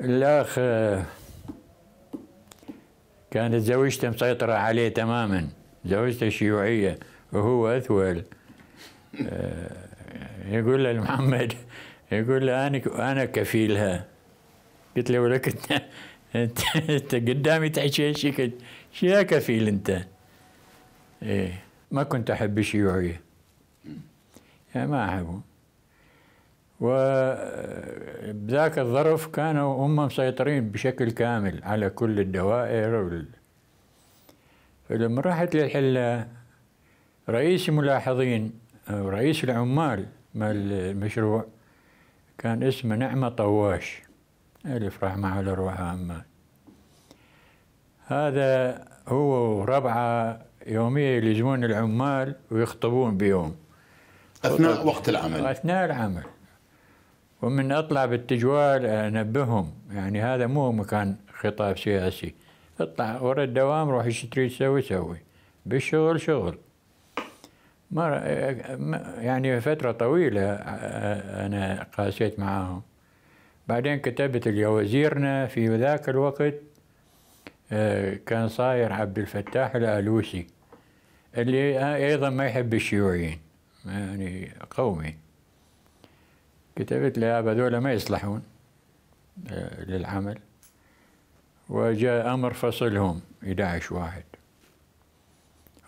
الاخ كانت زوجته مسيطره عليه تماما زوجته شيوعيه وهو اثول آه، يقول له محمد يقول له انا انا كفيلها قلت له ولك انت انت, انت قدامي تحكي هالشكل شو كفيل انت؟ ايه ما كنت احب الشيوعيه يعني ما احبه وبذاك الظرف كانوا هم مسيطرين بشكل كامل على كل الدوائر وال... فلما رحت للحلة رئيس الملاحظين أو رئيس العمال مال المشروع كان اسمه نعمة طواش ألف رحمة على روحها أما هذا هو وربعه يوميا يلزمون العمال ويخطبون بيوم أثناء وقت العمل أثناء العمل ومن اطلع بالتجوال انبههم يعني هذا مو مكان خطاب سياسي اطلع ورا الدوام روح ايش تريد تسوي سوي بالشغل شغل ما يعني فترة طويلة أنا قاسيت معاهم بعدين كتبت لي وزيرنا في ذاك الوقت كان صاير عبد الفتاح الآلوسي اللي أيضا ما يحب الشيوعيين يعني قومي كتبت لي أبا هذول ما يصلحون آه، للعمل وجاء أمر فصلهم 11 واحد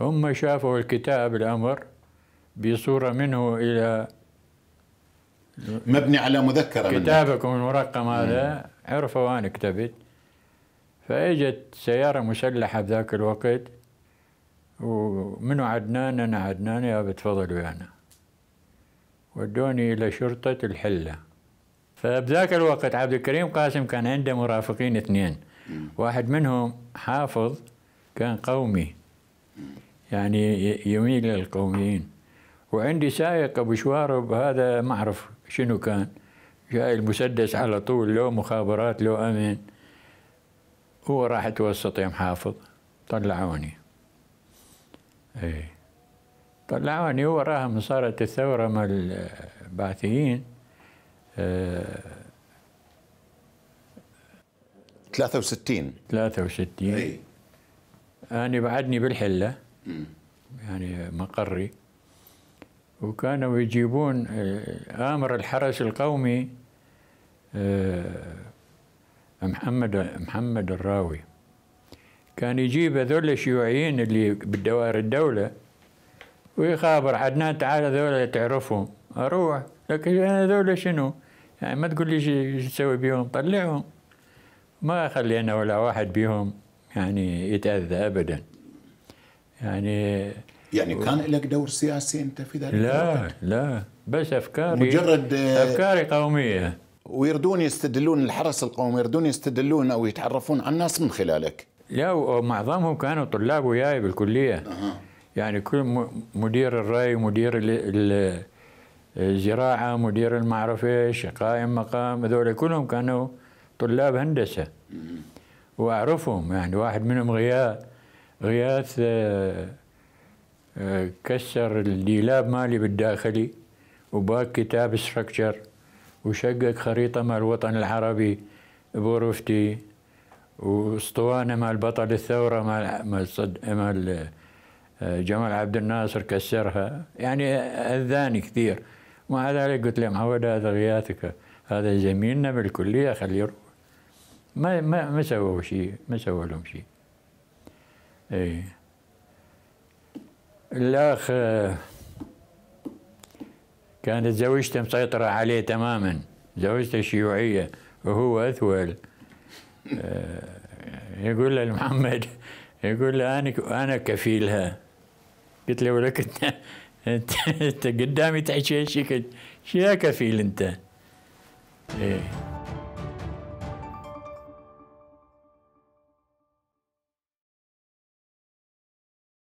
هم شافوا الكتاب الأمر بصورة منه إلى مبني على مذكرة كتابكم المرقم هذا عرفوا أنا كتبت فاجت سيارة مسلحة بذاك الوقت ومنو عدنان أنا عدنان يا بتفضل ويانا ودوني إلى شرطة الحلة فبذاك الوقت عبد الكريم قاسم كان عنده مرافقين اثنين واحد منهم حافظ كان قومي يعني يميل للقوميين وعندي سائق ابو شوارب هذا ما اعرف شنو كان جاي المسدس على طول لو مخابرات لو امن هو راح توسط يا محافظ طلعوني ايه طلعوني طيب، وراهم صارت الثورة مع البعثيين 63 آه، 63 اي أنا بعدني بالحلة يعني مقري وكانوا يجيبون آمر الحرس القومي آه، محمد محمد الراوي كان يجيب هذول الشيوعيين اللي بالدوائر الدولة ويخابر عدنان نعم، تعال هذول تعرفهم اروح لكن انا هذول شنو؟ يعني ما تقول لي ايش تسوي بيهم طلعهم ما اخلي انا ولا واحد بيهم يعني يتاذى ابدا يعني يعني كان لك دور سياسي انت في ذلك لا الوقت؟ لا بس افكاري مجرد آه، افكاري قوميه ويردون يستدلون الحرس القومي يردون يستدلون او يتعرفون على الناس من خلالك لا ومعظمهم كانوا طلاب وياي بالكليه أه. يعني كل مدير الري مدير الزراعة مدير المعرفة قائم مقام هذول كلهم كانوا طلاب هندسة وأعرفهم يعني واحد منهم غياث غياث آه، آه، كسر الديلاب مالي بالداخلي وباك كتاب ستراكشر وشقق خريطة مال الوطن العربي بغرفتي واسطوانة مال بطل الثورة مال مال, صد... مال جمال عبد الناصر كسرها يعني اذاني كثير مع ذلك قلت له محمد هذا غياثك هذا زميلنا بالكليه خليه يروح ما ما ما سووا شيء ما سووا لهم شيء اي الاخ كانت زوجته مسيطرة عليه تماما زوجته شيوعية وهو أثول آه، يقول له محمد يقول له أنا أنا كفيلها قلت له ولك انت انت, انت قدامي تحكي شيء شو كفيل انت؟ ايه